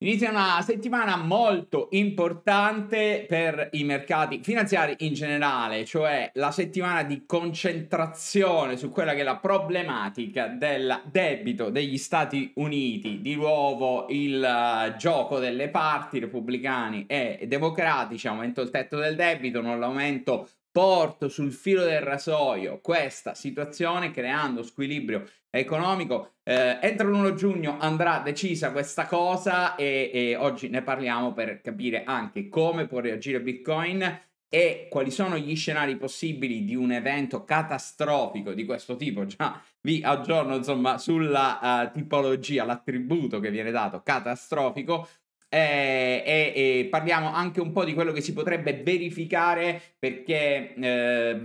Inizia una settimana molto importante per i mercati finanziari in generale, cioè la settimana di concentrazione su quella che è la problematica del debito degli Stati Uniti. Di nuovo il eh, gioco delle parti, repubblicani e democratici, aumento il tetto del debito, non l'aumento porto sul filo del rasoio questa situazione creando squilibrio economico. Eh, entro l'1 giugno andrà decisa questa cosa e, e oggi ne parliamo per capire anche come può reagire Bitcoin e quali sono gli scenari possibili di un evento catastrofico di questo tipo. Già vi aggiorno insomma sulla uh, tipologia, l'attributo che viene dato catastrofico, eh, e, eh, eh, parliamo anche un po' di quello che si potrebbe verificare perché eh,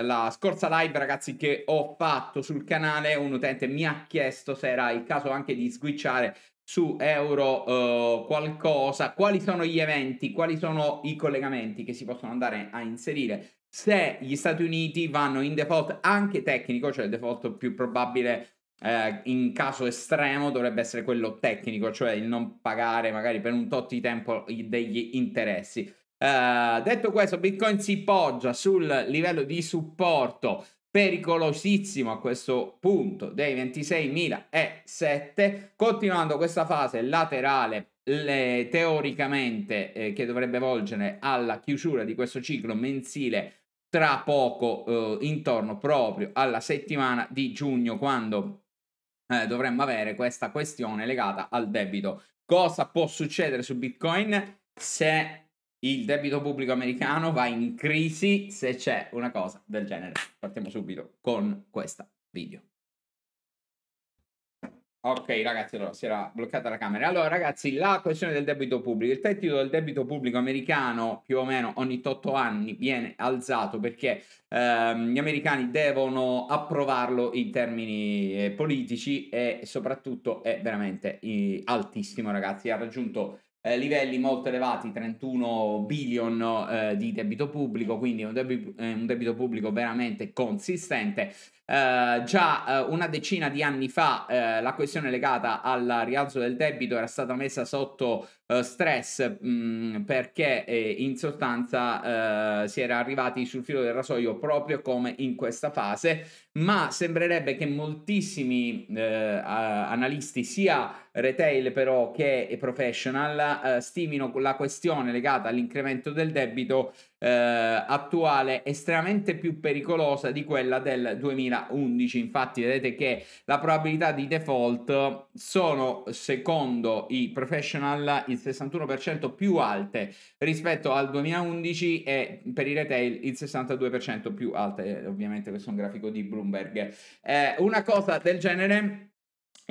la scorsa live ragazzi che ho fatto sul canale un utente mi ha chiesto se era il caso anche di switchare su euro eh, qualcosa quali sono gli eventi quali sono i collegamenti che si possono andare a inserire se gli Stati Uniti vanno in default anche tecnico cioè il default più probabile eh, in caso estremo dovrebbe essere quello tecnico, cioè il non pagare magari per un tot di tempo degli interessi. Eh, detto questo, Bitcoin si poggia sul livello di supporto pericolosissimo a questo punto dei 26.007, continuando questa fase laterale le, teoricamente eh, che dovrebbe volgere alla chiusura di questo ciclo mensile tra poco eh, intorno proprio alla settimana di giugno quando eh, dovremmo avere questa questione legata al debito. Cosa può succedere su Bitcoin se il debito pubblico americano va in crisi se c'è una cosa del genere? Partiamo subito con questo video. Ok ragazzi, allora si era bloccata la camera. Allora ragazzi, la questione del debito pubblico. Il tetto del debito pubblico americano più o meno ogni 8 anni viene alzato perché ehm, gli americani devono approvarlo in termini eh, politici e soprattutto è veramente eh, altissimo ragazzi. Ha raggiunto eh, livelli molto elevati, 31 billion eh, di debito pubblico, quindi un, debi- eh, un debito pubblico veramente consistente eh, già eh, una decina di anni fa eh, la questione legata al rialzo del debito era stata messa sotto eh, stress mh, mm, perché eh, in sostanza si era arrivati sul filo del rasoio proprio come in questa fase, ma sembrerebbe che moltissimi analisti sia retail però che professional stimino la questione legata all'incremento del debito eh, attuale estremamente più pericolosa di quella del 2011. Infatti, vedete che la probabilità di default sono, secondo i professional, il 61% più alte rispetto al 2011 e per i retail il 62% più alte. Ovviamente questo è un grafico di Bloomberg. Eh, una cosa del genere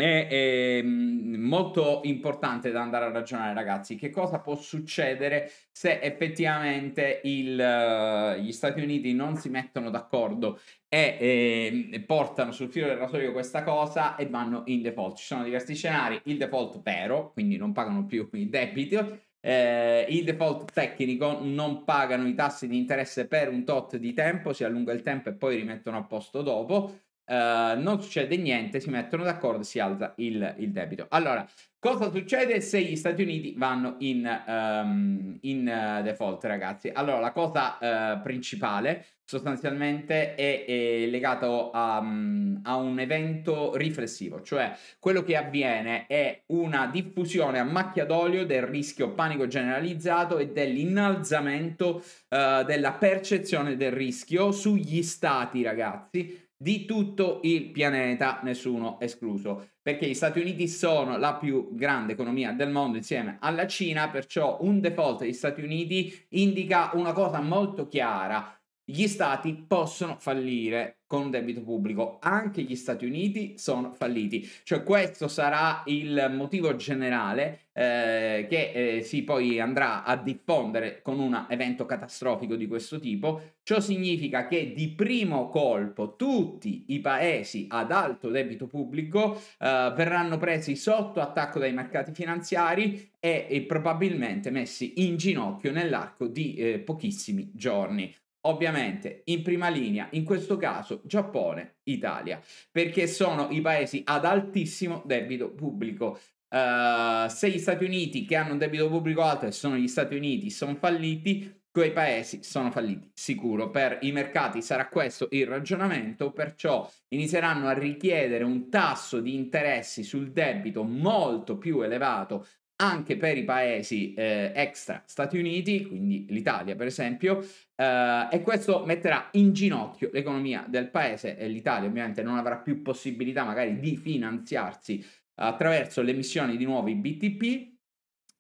è, è, mm, molto importante da andare a ragionare, ragazzi. Che cosa può succedere se effettivamente il, eh, gli Stati Uniti non si mettono d'accordo e, ehm, e portano sul filo del rasoio questa cosa e vanno in default? Ci sono diversi scenari: il default vero, quindi non pagano più i debiti. Eh, il default tecnico non pagano i tassi di interesse per un tot di tempo, si allunga il tempo e poi rimettono a posto dopo. Eh, non succede niente, si mettono d'accordo, si alza il, il, debito. Allora, cosa succede se gli Stati Uniti vanno in, um, in uh, default, ragazzi? Allora, la cosa uh, principale sostanzialmente è, è legato a, um, a, un evento riflessivo, cioè quello che avviene è una diffusione a macchia d'olio del rischio panico generalizzato e dell'innalzamento della percezione del rischio sugli stati, ragazzi di tutto il pianeta, nessuno escluso, perché gli Stati Uniti sono la più grande economia del mondo insieme alla Cina, perciò un default degli Stati Uniti indica una cosa molto chiara, gli stati possono fallire con un debito pubblico. Anche gli Stati Uniti sono falliti. Cioè questo sarà il motivo generale eh, che eh, si poi andrà a diffondere con un evento catastrofico di questo tipo. Ciò significa che di primo colpo tutti i paesi ad alto debito pubblico eh, verranno presi sotto attacco dai mercati finanziari e, e probabilmente messi in ginocchio nell'arco di eh, pochissimi giorni. Ovviamente in prima linea, in questo caso Giappone, Italia, perché sono i paesi ad altissimo debito pubblico. Uh, se gli Stati Uniti che hanno un debito pubblico alto e sono gli Stati Uniti sono falliti, quei paesi sono falliti, sicuro. Per i mercati sarà questo il ragionamento, perciò inizieranno a richiedere un tasso di interessi sul debito molto più elevato anche per i paesi eh, extra Stati Uniti, quindi l'Italia per esempio, eh, e questo metterà in ginocchio l'economia del paese e l'Italia ovviamente non avrà più possibilità magari di finanziarsi attraverso l'emissione di nuovi BTP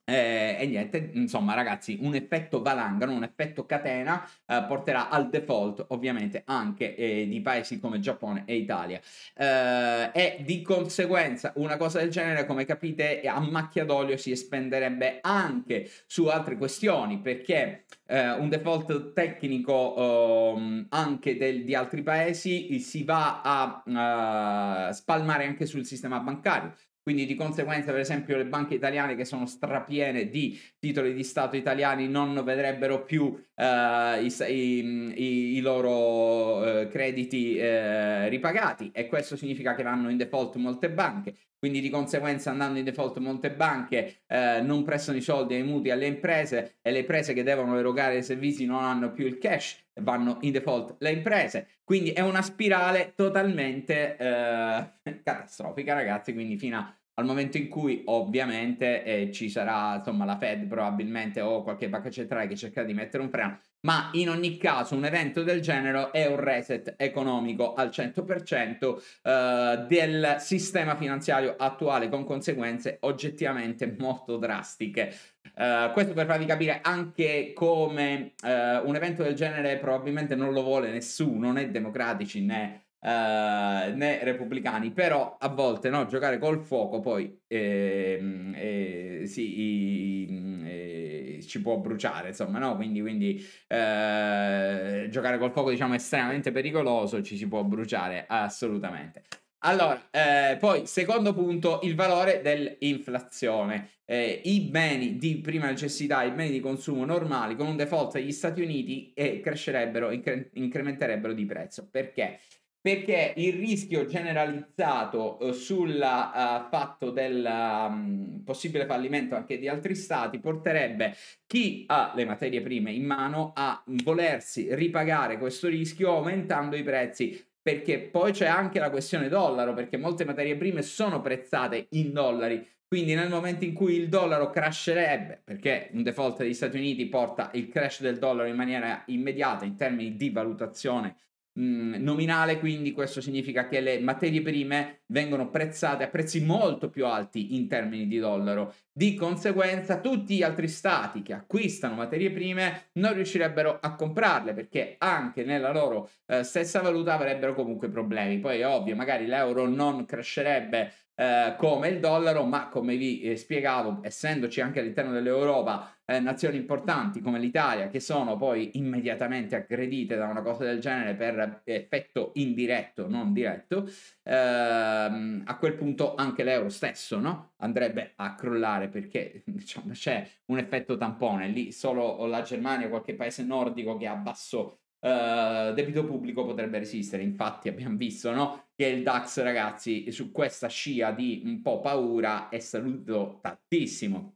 eh, e niente, insomma ragazzi, un effetto valangano, un effetto catena eh, porterà al default ovviamente anche eh, di paesi come Giappone e Italia. Eh, e di conseguenza una cosa del genere, come capite, a macchia d'olio si espenderebbe anche su altre questioni, perché eh, un default tecnico ehm, anche del, di altri paesi si va a eh, spalmare anche sul sistema bancario, quindi di conseguenza, per esempio, le banche italiane che sono strapiene di titoli di Stato italiani non vedrebbero più uh, i, i, i, loro uh, crediti uh, ripagati e questo significa che vanno in default molte banche. Quindi di conseguenza andando in default molte banche non prestano i soldi ai mutui alle imprese e le imprese che devono erogare i servizi non hanno più il cash vanno in default le imprese. Quindi è una spirale totalmente eh, catastrofica, ragazzi. Quindi fino a al momento in cui ovviamente eh, ci sarà insomma la Fed probabilmente o qualche banca centrale che cercherà di mettere un freno ma in ogni caso un evento del genere è un reset economico al 100% eh, del sistema finanziario attuale con conseguenze oggettivamente molto drastiche. Eh, questo per farvi capire anche come eh, un evento del genere probabilmente non lo vuole nessuno, né democratici né eh, né repubblicani, però a volte no, giocare col fuoco poi eh, eh, sì, i, eh, ci può bruciare, insomma, no? quindi, quindi eh, giocare col fuoco diciamo, è estremamente pericoloso, ci si può bruciare assolutamente. Allora, eh, poi secondo punto, il valore dell'inflazione. Eh, I beni di prima necessità, i beni di consumo normali, con un default degli Stati Uniti eh, crescerebbero, incre- incrementerebbero di prezzo. Perché? perché il rischio generalizzato eh, sul uh, eh, fatto del um, possibile fallimento anche di altri stati porterebbe chi ha le materie prime in mano a volersi ripagare questo rischio aumentando i prezzi. Perché poi c'è anche la questione dollaro, perché molte materie prime sono prezzate in dollari. Quindi nel momento in cui il dollaro crasherebbe, perché un default degli Stati Uniti porta il crash del dollaro in maniera immediata in termini di valutazione Mm, nominale, quindi questo significa che le materie prime vengono prezzate a prezzi molto più alti in termini di dollaro. Di conseguenza tutti gli altri stati che acquistano materie prime non riuscirebbero a comprarle perché anche nella loro eh, stessa valuta avrebbero comunque problemi. Poi è ovvio, magari l'euro non crescerebbe eh, come il dollaro, ma come vi eh, spiegavo, essendoci anche all'interno dell'Europa eh, nazioni importanti come l'Italia che sono poi immediatamente aggredite da una cosa del genere per effetto indiretto, non diretto, ehm, a quel punto anche l'euro stesso no? andrebbe a crollare perché diciamo, c'è un effetto tampone. Lì solo la Germania, qualche paese nordico che ha basso Uh, debito pubblico potrebbe resistere. Infatti, abbiamo visto no? che il DAX, ragazzi, su questa scia di un po' paura è saluto tantissimo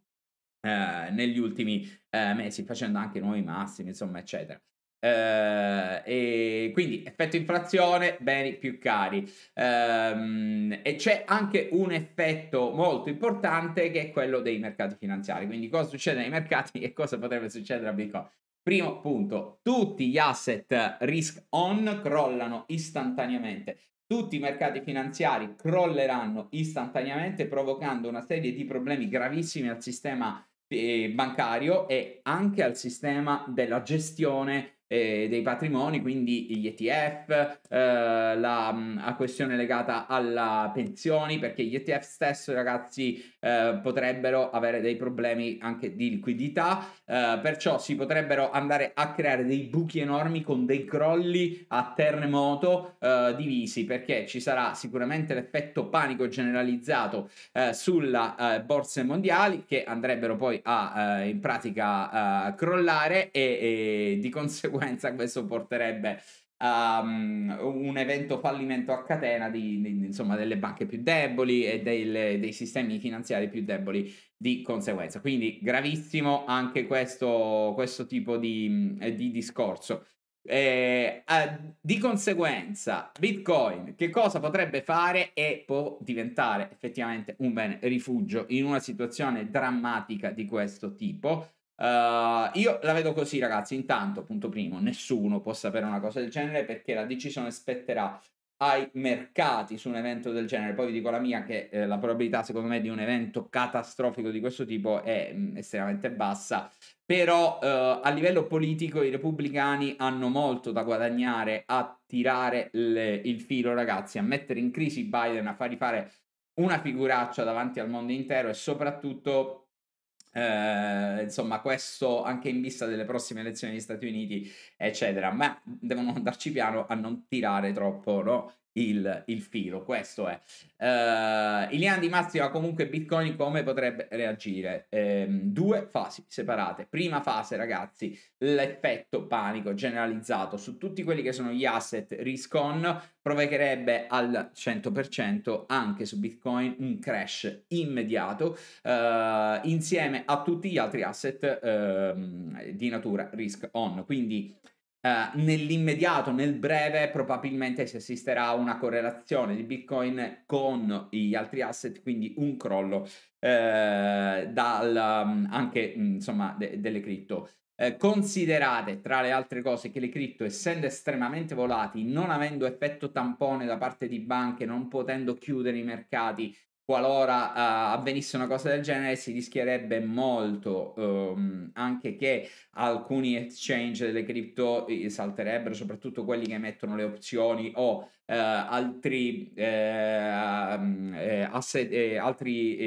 eh, negli ultimi eh, mesi, facendo anche nuovi massimi, insomma, eccetera. Uh, e quindi effetto inflazione, beni più cari. Um, e c'è anche un effetto molto importante che è quello dei mercati finanziari. Quindi cosa succede nei mercati e cosa potrebbe succedere a Bitcoin? Primo punto, tutti gli asset risk on crollano istantaneamente. Tutti i mercati finanziari crolleranno istantaneamente provocando una serie di problemi gravissimi al sistema eh, bancario e anche al sistema della gestione eh, dei patrimoni, quindi gli ETF, eh, la, la, questione legata alla pensioni, perché gli ETF stesso, ragazzi, eh, potrebbero avere dei problemi anche di liquidità, eh, perciò si potrebbero andare a creare dei buchi enormi con dei crolli a terremoto eh, divisi, perché ci sarà sicuramente l'effetto panico generalizzato eh, sulle eh, borse mondiali che andrebbero poi a in pratica crollare e, e di conseguenza questo porterebbe um, un evento fallimento a catena di, di, insomma, delle banche più deboli e del, dei sistemi finanziari più deboli di conseguenza. Quindi gravissimo anche questo, questo tipo di, mm, di discorso. Eh, di conseguenza, Bitcoin che cosa potrebbe fare e può diventare effettivamente un bene rifugio in una situazione drammatica di questo tipo. Uh, io la vedo così, ragazzi. Intanto, punto primo, nessuno può sapere una cosa del genere perché la decisione spetterà ai mercati su un evento del genere. Poi vi dico la mia che eh, la probabilità, secondo me, di un evento catastrofico di questo tipo è mh, mm, estremamente bassa. Però eh, a livello politico i repubblicani hanno molto da guadagnare a tirare le, il filo, ragazzi, a mettere in crisi Biden, a fargli fare una figuraccia davanti al mondo intero e soprattutto eh, insomma, questo anche in vista delle prossime elezioni negli Stati Uniti, eccetera. Ma devono andarci piano a non tirare troppo no? il, il filo, questo è. Uh, Ilian Di Marzio comunque Bitcoin come potrebbe reagire? Um, due fasi separate. Prima fase, ragazzi, l'effetto panico generalizzato su tutti quelli che sono gli asset risk-on provocherebbe al 100% anche su Bitcoin un crash immediato uh, insieme a tutti gli altri asset uh, di natura risk-on. Quindi Uh, nell'immediato, nel breve, probabilmente si assisterà a una correlazione di Bitcoin con gli altri asset, quindi un crollo eh, dal, um, anche mm, insomma, de- delle cripto. Eh, considerate tra le altre cose che le cripto, essendo estremamente volatili, non avendo effetto tampone da parte di banche, non potendo chiudere i mercati, qualora uh, avvenisse una cosa del genere si rischierebbe molto um, anche che alcuni exchange delle cripto salterebbero soprattutto quelli che mettono le opzioni o uh, altri, eh, ehm, eh, asset, eh, altri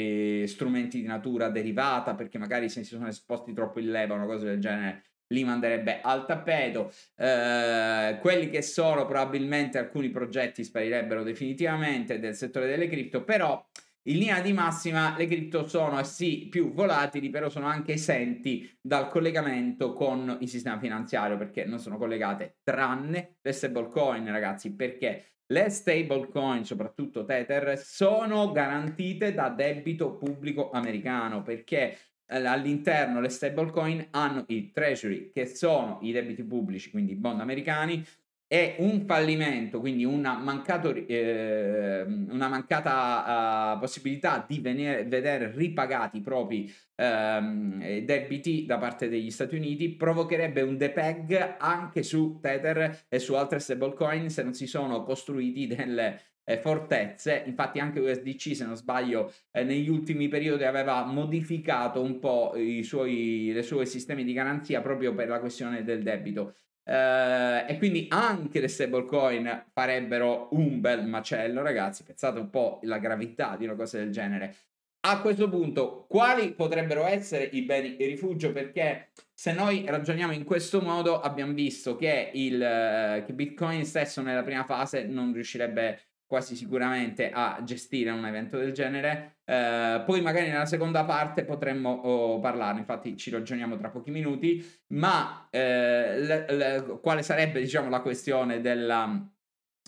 eh, strumenti di natura derivata perché magari se si sono esposti troppo in leva una cosa del genere li manderebbe al tappeto. Eh, quelli che sono probabilmente alcuni progetti sparirebbero definitivamente del settore delle cripto, però in linea di massima le cripto sono eh sì più volatili, però sono anche esenti dal collegamento con il sistema finanziario perché non sono collegate, tranne le stablecoin, ragazzi, perché le stablecoin, soprattutto Tether, sono garantite da debito pubblico americano perché eh, all'interno le stablecoin hanno i treasury che sono i debiti pubblici, quindi i bond americani, è un fallimento, quindi una, mancato, eh, una mancata eh, possibilità di venire, vedere ripagati i propri ehm, eh, debiti da parte degli Stati Uniti, provocherebbe un depeg anche su Tether e su altre stablecoin se non si sono costruiti delle, eh, fortezze. Infatti, anche USDC, se non sbaglio, eh, negli ultimi periodi aveva modificato un po' i suoi, le sue sistemi di garanzia proprio per la questione del debito. Uh, e quindi anche le stablecoin farebbero un bel macello, ragazzi. Pensate un po' la gravità di una cosa del genere. A questo punto, quali potrebbero essere i beni di rifugio? Perché se noi ragioniamo in questo modo, abbiamo visto che, il, eh, che Bitcoin stesso nella prima fase non riuscirebbe a quasi sicuramente a gestire un evento del genere. Eh, poi magari nella seconda parte potremmo oh, parlarne, infatti ci ragioniamo tra pochi minuti, ma eh, le, le, quale sarebbe diciamo, la questione della,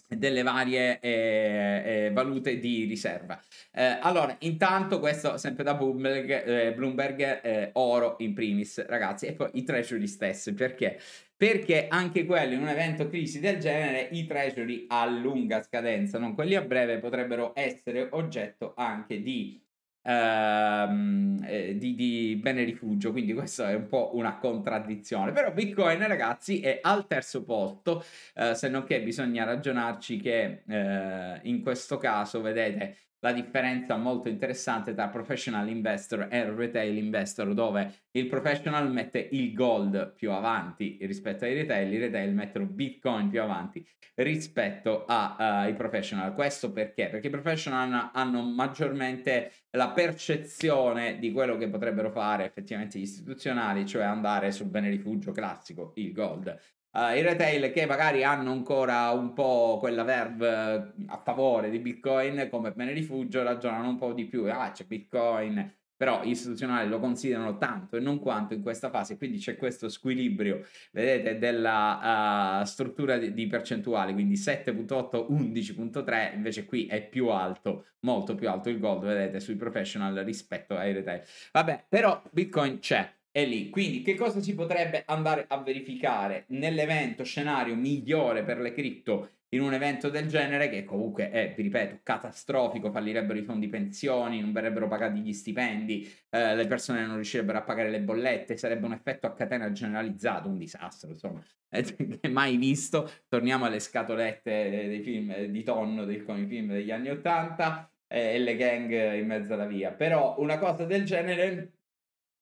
delle varie eh, eh valute di riserva. Eh, allora, intanto questo sempre da Bloomberg, eh, Bloomberg oro in primis, ragazzi, e poi i treasury stessi, perché perché anche quello in un evento crisi del genere i treasury a lunga scadenza, non quelli a breve, potrebbero essere oggetto anche di, ehm, eh, di, di bene rifugio, quindi questa è un po' una contraddizione. Però Bitcoin ragazzi è al terzo posto, eh, se non che bisogna ragionarci che eh, in questo caso, vedete, la differenza molto interessante tra professional investor e retail investor, dove il professional mette il gold più avanti rispetto ai retail, i retail mettono bitcoin più avanti rispetto ai eh, uh, professional. Questo perché? Perché i professional hanno maggiormente la percezione di quello che potrebbero fare effettivamente gli istituzionali, cioè andare sul bene rifugio classico, il gold, Uh, i retail che magari hanno ancora un po' quella verve eh, a favore di Bitcoin come bene rifugio ragionano un po' di più, ah c'è Bitcoin, però gli istituzionali lo considerano tanto e non quanto in questa fase, quindi c'è questo squilibrio, vedete, della uh, struttura di, di percentuale, quindi 7.8, 11.3, invece qui è più alto, molto più alto il gold, vedete, sui professional rispetto ai retail. Vabbè, però Bitcoin c'è è lì. Quindi che cosa si potrebbe andare a verificare nell'evento scenario migliore per le cripto in un evento del genere che comunque è, vi ripeto, catastrofico, fallirebbero i fondi pensioni, non verrebbero pagati gli stipendi, eh, le persone non riuscirebbero a pagare le bollette, sarebbe un effetto a catena generalizzato, un disastro, insomma, mai visto. Torniamo alle scatolette dei film di tonno, dei, con i film degli anni Ottanta eh, e le gang in mezzo alla via. Però una cosa del genere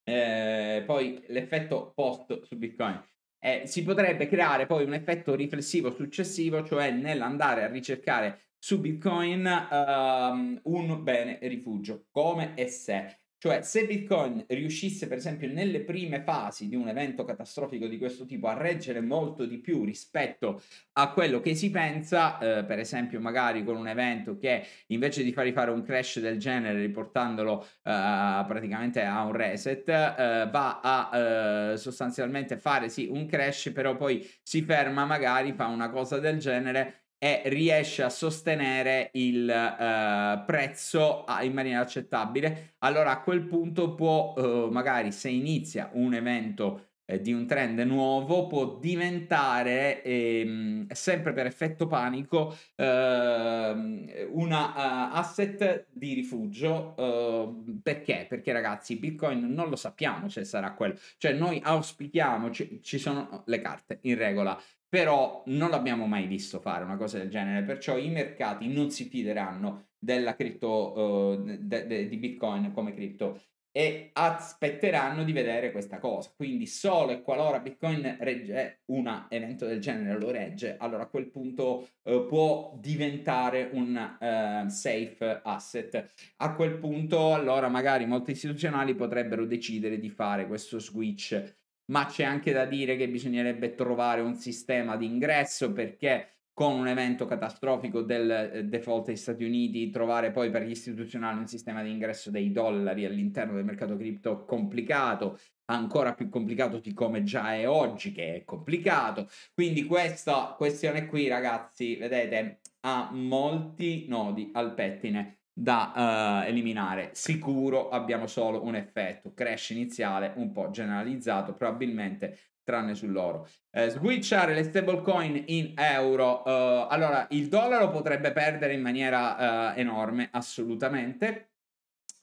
eh, poi l'effetto post su Bitcoin. Eh, si potrebbe creare poi un effetto riflessivo successivo, cioè nell'andare a ricercare su Bitcoin um, un bene rifugio, come e se. Cioè, se Bitcoin riuscisse, per esempio, nelle prime fasi di un evento catastrofico di questo tipo a reggere molto di più rispetto a quello che si pensa, eh, per esempio, magari con un evento che invece di fargli fare un crash del genere, riportandolo eh, praticamente a un reset, eh, va a eh, sostanzialmente fare sì un crash, però poi si ferma, magari fa una cosa del genere e riesce a sostenere il eh, prezzo ah, in maniera accettabile, allora a quel punto può, eh, magari se inizia un evento eh, di un trend nuovo, può diventare ehm, sempre per effetto panico ehm, un uh, eh, asset di rifugio. Uh, perché? Perché ragazzi, Bitcoin non lo sappiamo se sarà quello. Cioè noi auspichiamo, ci, ci sono le carte in regola però non l'abbiamo mai visto fare una cosa del genere, perciò i mercati non si fideranno della cripto, uh, de, de, di Bitcoin come cripto e aspetteranno di vedere questa cosa. Quindi solo e qualora Bitcoin regge un evento del genere, lo regge, allora a quel punto eh, può diventare un eh, safe asset. A quel punto allora magari molti istituzionali potrebbero decidere di fare questo switch ma c'è anche da dire che bisognerebbe trovare un sistema di ingresso perché con un evento catastrofico del eh, default degli Stati Uniti, trovare poi per gli istituzionali un sistema di ingresso dei dollari all'interno del mercato cripto complicato, ancora più complicato di come già è oggi, che è complicato. Quindi questa questione qui, ragazzi, vedete, ha molti nodi al pettine da uh, eliminare. Sicuro abbiamo solo un effetto, crash iniziale un po' generalizzato, probabilmente tranne sull'oro. Eh, switchare le stablecoin in euro. Uh, allora, il dollaro potrebbe perdere in maniera uh, enorme, assolutamente.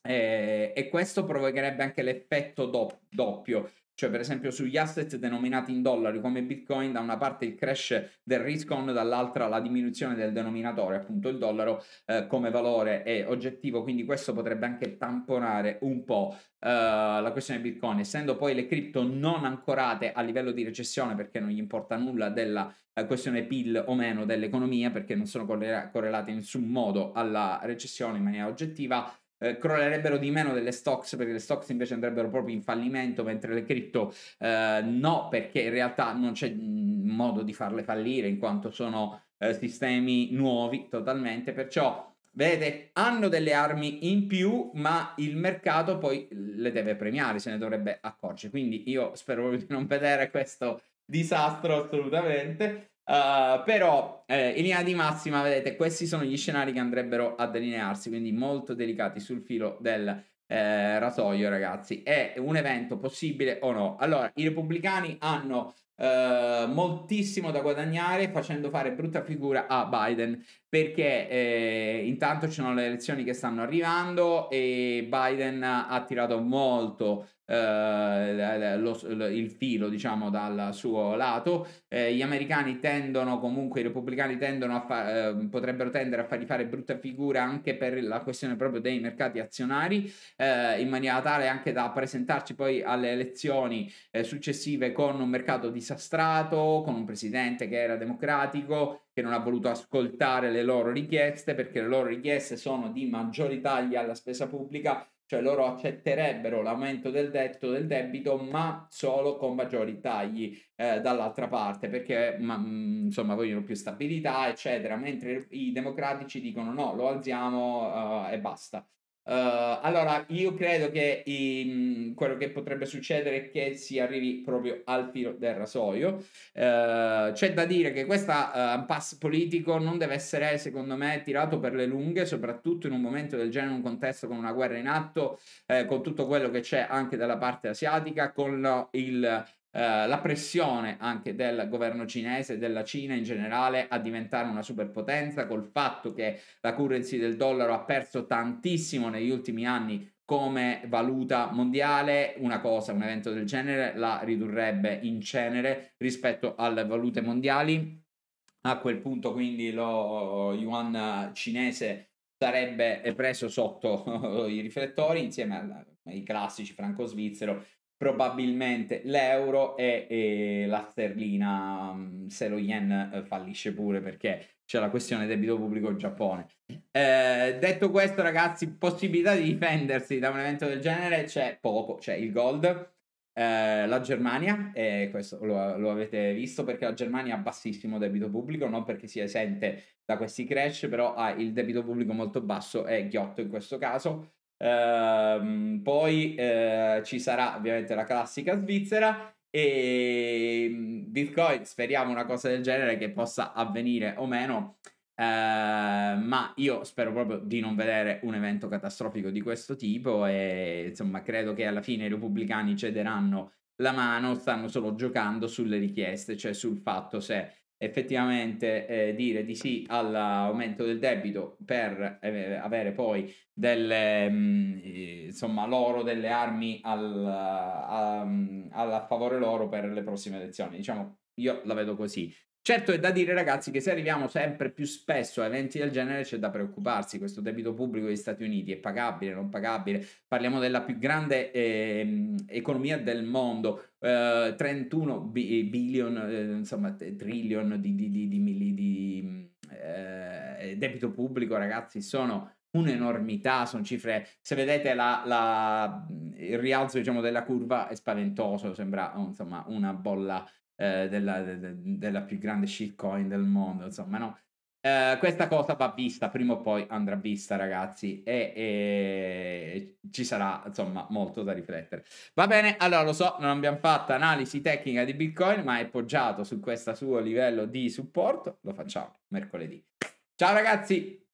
e questo provocherebbe anche l'effetto doppio, cioè per esempio sugli asset denominati in dollari come Bitcoin, da una parte il crash del risk on, dall'altra la diminuzione del denominatore, appunto il dollaro eh, come valore e oggettivo, quindi questo potrebbe anche tamponare un po' eh, la questione Bitcoin, essendo poi le cripto non ancorate a livello di recessione perché non gli importa nulla della eh, questione PIL o meno dell'economia perché non sono correlate in nessun modo alla recessione in maniera oggettiva eh, crollerebbero di meno delle stocks perché le stocks invece andrebbero proprio in fallimento mentre le cripto eh, no perché in realtà non c'è mm, modo di farle fallire in quanto sono eh, sistemi nuovi totalmente perciò vedete hanno delle armi in più ma il mercato poi le deve premiare se ne dovrebbe accorgere quindi io spero di non vedere questo disastro assolutamente Uh, però eh, in linea di massima, vedete, questi sono gli scenari che andrebbero a delinearsi, quindi molto delicati sul filo del eh, rasoio, ragazzi. È un evento possibile o no? Allora, i repubblicani hanno eh, moltissimo da guadagnare facendo fare brutta figura a Biden perché eh, intanto ci sono le elezioni che stanno arrivando e Biden ha tirato molto eh, lo, il filo diciamo dal suo lato eh, gli americani tendono comunque i repubblicani tendono a fa- eh, potrebbero tendere a fargli fare brutta figura anche per la questione proprio dei mercati azionari eh, in maniera tale anche da presentarci poi alle elezioni eh, successive con un mercato disastrato con un presidente che era democratico che non ha voluto ascoltare le loro richieste perché le loro richieste sono di maggiori tagli alla spesa pubblica cioè loro accetterebbero l'aumento del tetto del debito ma solo con maggiori tagli eh, dall'altra parte perché ma, mm, insomma vogliono più stabilità eccetera mentre i democratici dicono no lo alziamo uh, e basta Uh, allora, io credo che um, quello che potrebbe succedere è che si arrivi proprio al filo del rasoio. Uh, c'è da dire che questo uh, eh, pass politico non deve essere, secondo me, tirato per le lunghe, soprattutto in un momento del genere, in un contesto con una guerra in atto, eh, con tutto quello che c'è anche dalla parte asiatica, con il eh, la pressione anche del governo cinese, e della Cina in generale, a diventare una superpotenza, col fatto che la currency del dollaro ha perso tantissimo negli ultimi anni come valuta mondiale, una cosa, un evento del genere la ridurrebbe in cenere rispetto alle valute mondiali. A quel punto quindi lo yuan cinese sarebbe preso sotto i riflettori insieme ai classici franco-svizzero probabilmente l'euro e, e la sterlina, mm, se lo yen eh, fallisce pure perché c'è la questione debito pubblico in Giappone. Eh, detto questo, ragazzi, possibilità di difendersi da un evento del genere c'è poco, c'è il gold, eh, la Germania, e questo lo, lo, avete visto perché la Germania ha bassissimo debito pubblico, non perché si esente da questi crash, però ha il debito pubblico molto basso e ghiotto in questo caso. Ehm, poi eh, ci sarà ovviamente la classica Svizzera e mm, Bitcoin speriamo una cosa del genere che possa avvenire o meno. Uh, ma io spero proprio di non vedere un evento catastrofico di questo tipo e insomma credo che alla fine i repubblicani cederanno la mano, stanno solo giocando sulle richieste, cioè sul fatto se effettivamente eh, dire di sì all'aumento del debito per eh, avere poi delle, mh, mm, eh, insomma, loro delle armi al, a, mm, a, favore loro per le prossime elezioni. Diciamo, io la vedo così. Certo è da dire ragazzi che se arriviamo sempre più spesso a eventi del genere c'è da preoccuparsi, questo debito pubblico degli Stati Uniti è pagabile, non pagabile, parliamo della più grande eh, economia del mondo, eh, 31 bi- eh, billion, eh, insomma trillion di, di, di, di eh, eh, debito pubblico ragazzi sono un'enormità, sono cifre, se vedete la, la, il rialzo diciamo, della curva è spaventoso, sembra oh, insomma una bolla eh, della, de, della, più grande shitcoin del mondo, insomma, no? Eh, questa cosa va vista, prima o poi andrà vista, ragazzi, e, e, ci sarà, insomma, molto da riflettere. Va bene, allora lo so, non abbiamo fatto analisi tecnica di Bitcoin, ma è poggiato su questo suo livello di supporto, lo facciamo mercoledì. Ciao ragazzi!